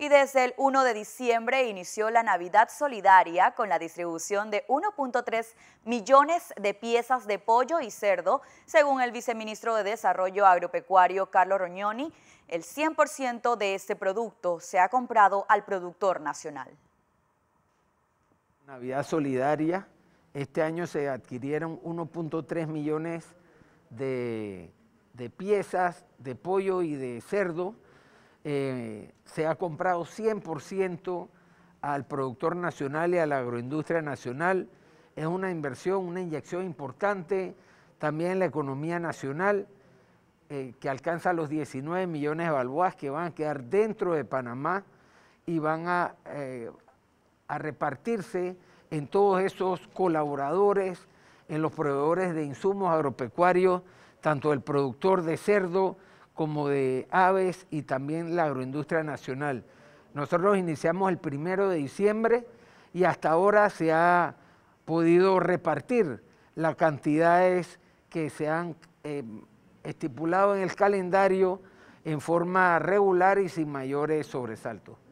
Y desde el 1 de diciembre inició la Navidad Solidaria con la distribución de 1.3 millones de piezas de pollo y cerdo. Según el viceministro de Desarrollo Agropecuario, Carlos Roñoni, el 100% de este producto se ha comprado al productor nacional. Navidad Solidaria, este año se adquirieron 1.3 millones de, de piezas de pollo y de cerdo eh, se ha comprado 100% al productor nacional y a la agroindustria nacional. Es una inversión, una inyección importante también en la economía nacional eh, que alcanza los 19 millones de balboas que van a quedar dentro de Panamá y van a, eh, a repartirse en todos esos colaboradores, en los proveedores de insumos agropecuarios, tanto el productor de cerdo, como de aves y también la agroindustria nacional. Nosotros iniciamos el primero de diciembre y hasta ahora se ha podido repartir las cantidades que se han eh, estipulado en el calendario en forma regular y sin mayores sobresaltos.